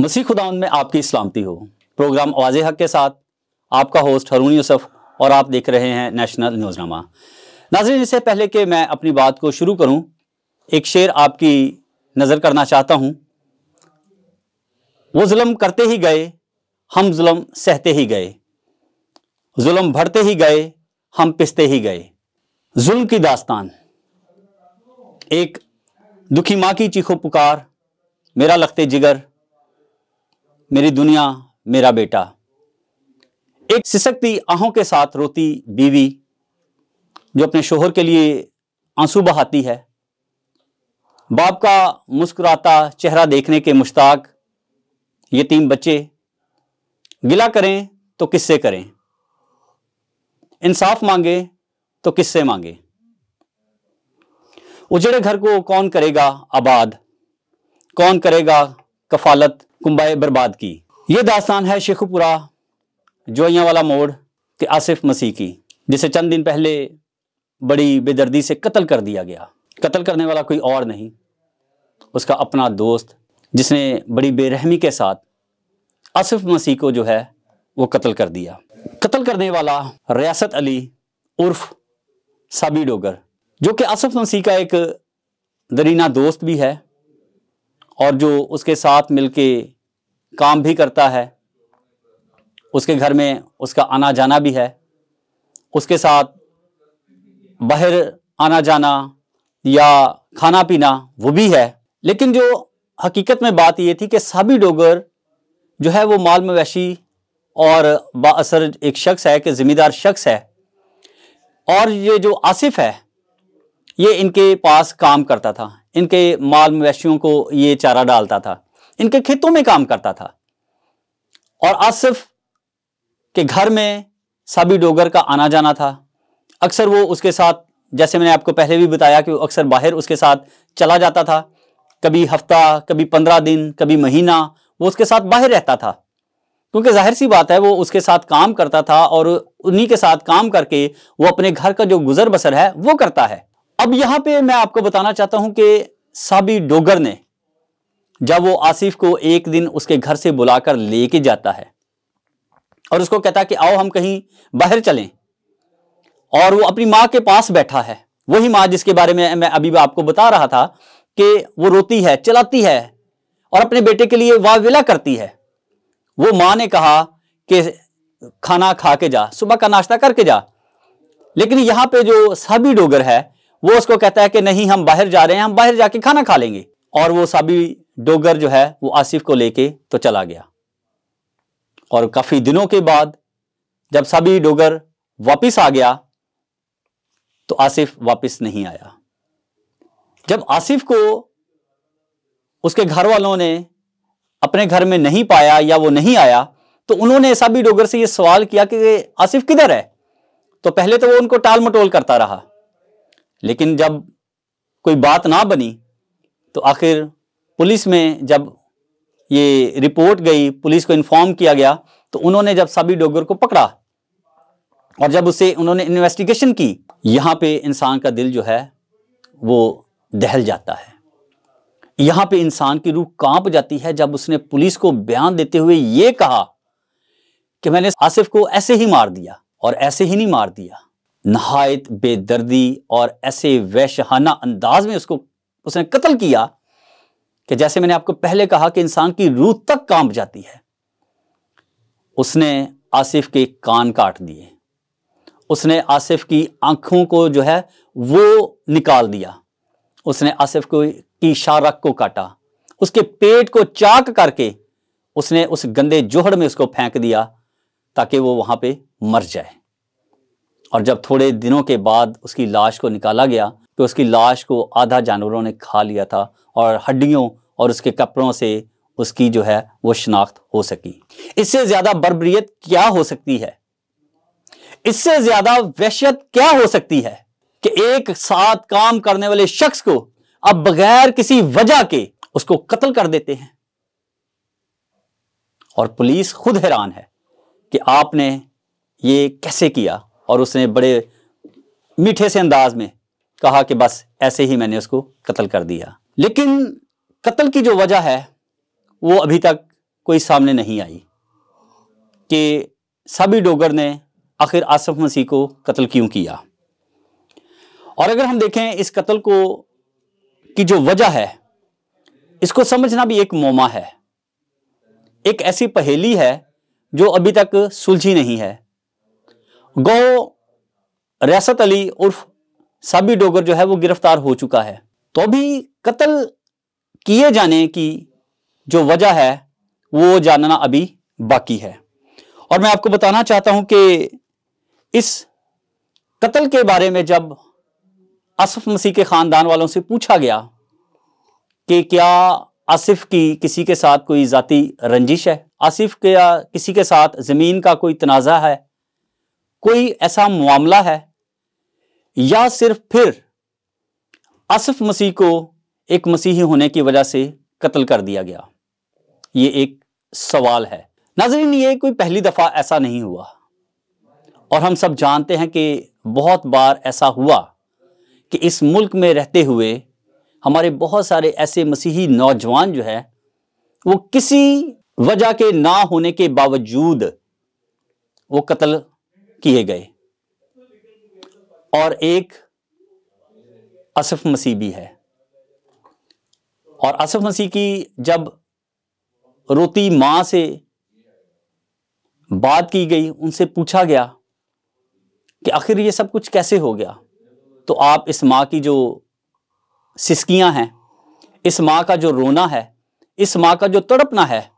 मसीह खुदा में आपकी सलामती हो प्रोग्राम आवाज़ हक के साथ आपका होस्ट हरून यूसफ और आप देख रहे हैं नेशनल न्यूज़नामा नाजरीन इससे पहले कि मैं अपनी बात को शुरू करूं एक शेर आपकी नज़र करना चाहता हूं वो जुलम करते ही गए हम जुलम सहते ही गए जुलम भरते ही गए हम पिसते ही गए जुल्म की दास्तान एक दुखी माँ की चीखो पुकार मेरा लगते जिगर मेरी दुनिया मेरा बेटा एक सिसकती आहों के साथ रोती बीवी जो अपने शोहर के लिए आंसू बहाती है बाप का मुस्कुराता चेहरा देखने के मुश्ताक ये तीन बच्चे गिला करें तो किससे करें इंसाफ मांगे तो किससे मांगे उजड़े घर को कौन करेगा आबाद कौन करेगा कफालत कुंबाए बर्बाद की यह दास्तान है शेखपुरा जोइयाँ वाला मोड़ के आसिफ मसीह की जिसे चंद दिन पहले बड़ी बेदर्दी से कत्ल कर दिया गया कत्ल करने वाला कोई और नहीं उसका अपना दोस्त जिसने बड़ी बेरहमी के साथ आसिफ मसीह को जो है वो कत्ल कर दिया कत्ल करने वाला रियासत अली उर्फ साबी डोगर जो कि आसफ मसीह का एक दरीना दोस्त भी है और जो उसके साथ मिलके काम भी करता है उसके घर में उसका आना जाना भी है उसके साथ बाहर आना जाना या खाना पीना वो भी है लेकिन जो हकीकत में बात ये थी कि साबी डोगर जो है वो माल मवेशी और बासर एक शख्स है कि ज़िम्मेदार शख्स है और ये जो आसिफ है ये इनके पास काम करता था इनके माल मवेशियों को ये चारा डालता था इनके खेतों में काम करता था और आसिफ के घर में साबी डोगर का आना जाना था अक्सर वो उसके साथ जैसे मैंने आपको पहले भी बताया कि वो अक्सर बाहर उसके साथ चला जाता था कभी हफ्ता कभी पंद्रह दिन कभी महीना वो उसके साथ बाहर रहता था क्योंकि जाहिर सी बात है वो उसके साथ काम करता था और उन्हीं के साथ काम करके वो अपने घर का जो गुजर बसर है वो करता है अब यहां पे मैं आपको बताना चाहता हूं कि साबी डोगर ने जब वो आसिफ को एक दिन उसके घर से बुलाकर लेके जाता है और उसको कहता है कि आओ हम कहीं बाहर चलें और वो अपनी माँ के पास बैठा है वही माँ जिसके बारे में मैं अभी भी आपको बता रहा था कि वो रोती है चलाती है और अपने बेटे के लिए वाविला करती है वो माँ ने कहा कि खाना खा के जा सुबह का नाश्ता करके जा लेकिन यहाँ पे जो साबी डोगर है वो उसको कहता है कि नहीं हम बाहर जा रहे हैं हम बाहर जाके खाना खा लेंगे और वो सभी डोगर जो है वो आसिफ को लेके तो चला गया और काफ़ी दिनों के बाद जब सभी डोगर वापस आ गया तो आसिफ वापस नहीं आया जब आसिफ को उसके घर वालों ने अपने घर में नहीं पाया या वो नहीं आया तो उन्होंने साबी डोगर से ये सवाल किया कि आसिफ किधर है तो पहले तो वो उनको टाल मटोल करता रहा लेकिन जब कोई बात ना बनी तो आखिर पुलिस में जब ये रिपोर्ट गई पुलिस को इन्फॉर्म किया गया तो उन्होंने जब सभी डोगर को पकड़ा और जब उसे उन्होंने इन्वेस्टिगेशन की यहाँ पे इंसान का दिल जो है वो दहल जाता है यहाँ पे इंसान की रूह कांप जाती है जब उसने पुलिस को बयान देते हुए ये कहा कि मैंने आसिफ को ऐसे ही मार दिया और ऐसे ही नहीं मार दिया नहायत बेदर्दी और ऐसे वैशहाना अंदाज में उसको उसने कत्ल किया कि जैसे मैंने आपको पहले कहा कि इंसान की रूह तक कांप जाती है उसने आसिफ के कान काट दिए उसने आसिफ की आंखों को जो है वो निकाल दिया उसने आसिफ को की शारक को काटा उसके पेट को चाक करके उसने उस गंदे जोहड़ में उसको फेंक दिया ताकि वो वहां पे मर जाए और जब थोड़े दिनों के बाद उसकी लाश को निकाला गया तो उसकी लाश को आधा जानवरों ने खा लिया था और हड्डियों और उसके कपड़ों से उसकी जो है वो शनाख्त हो सकी इससे ज़्यादा बर्बरीत क्या हो सकती है इससे ज़्यादा वहशियत क्या हो सकती है कि एक साथ काम करने वाले शख्स को अब बगैर किसी वजह के उसको कत्ल कर देते हैं और पुलिस खुद हैरान है कि आपने ये कैसे किया और उसने बड़े मीठे से अंदाज में कहा कि बस ऐसे ही मैंने उसको कत्ल कर दिया लेकिन कत्ल की जो वजह है वो अभी तक कोई सामने नहीं आई कि सभी डोगर ने आखिर आसफ मसीह को कत्ल क्यों किया और अगर हम देखें इस कत्ल को की जो वजह है इसको समझना भी एक मोमा है एक ऐसी पहेली है जो अभी तक सुलझी नहीं है गो रियासत अली उर्फ साबी डोगर जो है वो गिरफ्तार हो चुका है तो अभी कत्ल किए जाने की जो वजह है वो जानना अभी बाकी है और मैं आपको बताना चाहता हूं कि इस कत्ल के बारे में जब आसफ मसीह के ख़ानदान वालों से पूछा गया कि क्या आसिफ की किसी के साथ कोई ज़ाती रंजिश है आसिफ क्या किसी के साथ ज़मीन का कोई तनाज़ा है कोई ऐसा मामला है या सिर्फ फिर असफ मसीह को एक मसीही होने की वजह से कत्ल कर दिया गया ये एक सवाल है नाजरीन ये कोई पहली दफ़ा ऐसा नहीं हुआ और हम सब जानते हैं कि बहुत बार ऐसा हुआ कि इस मुल्क में रहते हुए हमारे बहुत सारे ऐसे मसीही नौजवान जो है वो किसी वजह के ना होने के बावजूद वो कत्ल किए गए और एक असफ मसीह भी है और असफ मसीह की जब रोती माँ से बात की गई उनसे पूछा गया कि आखिर ये सब कुछ कैसे हो गया तो आप इस माँ की जो सिस्कियां हैं इस माँ का जो रोना है इस माँ का जो तड़पना है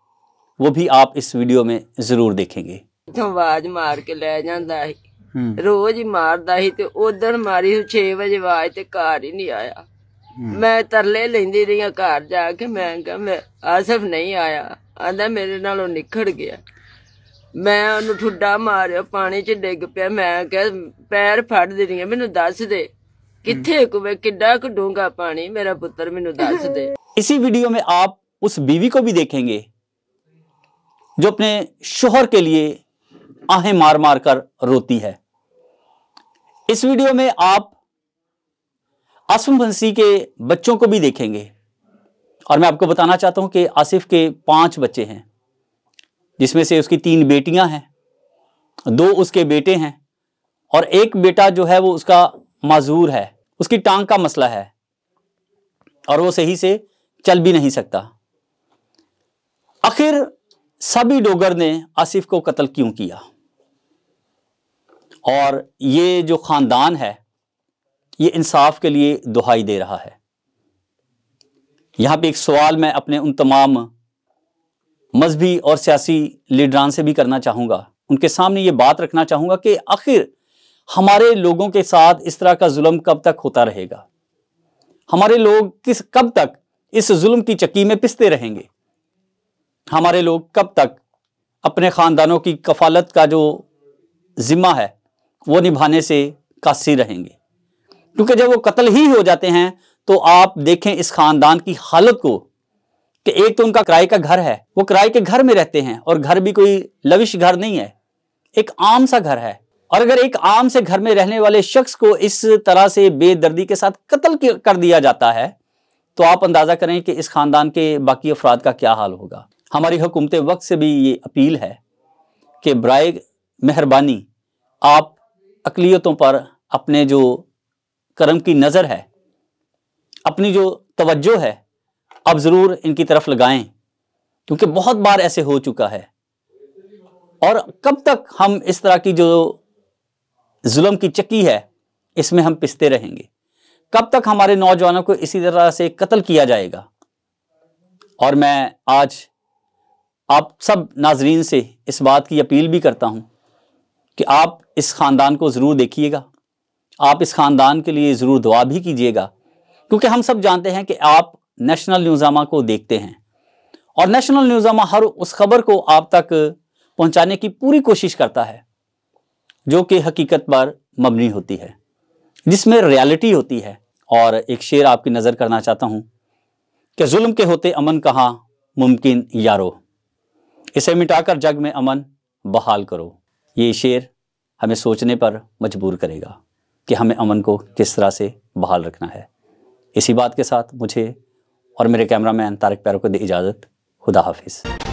वो भी आप इस वीडियो में ज़रूर देखेंगे ਤੋਂ ਆਵਾਜ਼ ਮਾਰ ਕੇ ਲੈ ਜਾਂਦਾ ਸੀ ਰੋਜ਼ ਹੀ ਮਾਰਦਾ ਸੀ ਤੇ ਉਦੋਂ ਮਾਰੀ 6 ਵਜੇ ਆਵਾਜ਼ ਤੇ ਘਰ ਹੀ ਨਹੀਂ ਆਇਆ ਮੈਂ ਤਰਲੇ ਲੈਂਦੀ ਰਹੀ ਘਰ ਜਾ ਕੇ ਮੈਂ ਕਿਹਾ ਮੈਂ ਆਸਫ ਨਹੀਂ ਆਇਆ ਆਂਦਾ ਮੇਰੇ ਨਾਲੋਂ ਨਿਖੜ ਗਿਆ ਮੈਂ ਉਹਨੂੰ ਠੁੱਡਾ ਮਾਰਿਆ ਪਾਣੀ 'ਚ ਡਿੱਗ ਪਿਆ ਮੈਂ ਕਿਹਾ ਪੈਰ ਫੜ ਦੇ ਦੇਣੀਆਂ ਮੈਨੂੰ ਦੱਸ ਦੇ ਕਿੱਥੇ ਕੁਵੇ ਕਿੱਡਾ ਕੁ ਡੂੰਗਾ ਪਾਣੀ ਮੇਰਾ ਪੁੱਤਰ ਮੈਨੂੰ ਦੱਸ ਦੇ ਇਸੀ ਵੀਡੀਓ ਮੇ ਆਪ ਉਸ ਬੀਵੀ ਕੋ ਵੀ देखेंगे ਜੋ ਆਪਣੇ ਸ਼ੋਹਰ ਕੇ ਲਈ आहें मार मार कर रोती है इस वीडियो में आप आसम के बच्चों को भी देखेंगे और मैं आपको बताना चाहता हूं कि आसिफ के पांच बच्चे हैं जिसमें से उसकी तीन बेटियां हैं दो उसके बेटे हैं और एक बेटा जो है वो उसका माजूर है उसकी टांग का मसला है और वो सही से चल भी नहीं सकता आखिर सभी डोगर ने आसिफ को कत्ल क्यों किया और ये जो ख़ानदान है ये इंसाफ के लिए दुहाई दे रहा है यहाँ पे एक सवाल मैं अपने उन तमाम मजहबी और सियासी लीडरान से भी करना चाहूँगा उनके सामने ये बात रखना चाहूँगा कि आखिर हमारे लोगों के साथ इस तरह का जुल्म कब तक होता रहेगा हमारे लोग किस कब तक इस जुल्म की चक्की में पिसते रहेंगे हमारे लोग कब तक अपने ख़ानदानों की कफालत का जो ज़िम्मा है वो निभाने से कासी रहेंगे क्योंकि जब वो कत्ल ही हो जाते हैं तो आप देखें इस खानदान की हालत को कि एक तो उनका किराए का घर है वो किराए के घर में रहते हैं और घर भी कोई लविश घर नहीं है एक आम सा घर है और अगर एक आम से घर में रहने वाले शख्स को इस तरह से बेदर्दी के साथ कत्ल कर दिया जाता है तो आप अंदाज़ा करें कि इस ख़ानदान के बाकी अफराद का क्या हाल होगा हमारी हुकूमत वक्त से भी ये अपील है कि ब्राय मेहरबानी आप अकलीतों पर अपने जो कर्म की नज़र है अपनी जो तवज्जो है अब ज़रूर इनकी तरफ लगाएं क्योंकि बहुत बार ऐसे हो चुका है और कब तक हम इस तरह की जो जुल्म की चक्की है इसमें हम पिसते रहेंगे कब तक हमारे नौजवानों को इसी तरह से कत्ल किया जाएगा और मैं आज आप सब नाजरीन से इस बात की अपील भी करता हूं कि आप इस ख़ानदान को ज़रूर देखिएगा आप इस ख़ानदान के लिए ज़रूर दुआ भी कीजिएगा क्योंकि हम सब जानते हैं कि आप नेशनल न्यूज़ामा को देखते हैं और नेशनल न्यूज़ामा हर उस खबर को आप तक पहुंचाने की पूरी कोशिश करता है जो कि हकीकत पर मबनी होती है जिसमें रियलिटी होती है और एक शेर आपकी नज़र करना चाहता हूं कि जुल्म के होते अमन कहाँ मुमकिन यारो इसे मिटाकर जग में अमन बहाल करो ये शेर हमें सोचने पर मजबूर करेगा कि हमें अमन को किस तरह से बहाल रखना है इसी बात के साथ मुझे और मेरे कैमरामैन तारक प्यारों को दी इजाज़त खुदा हाफिज़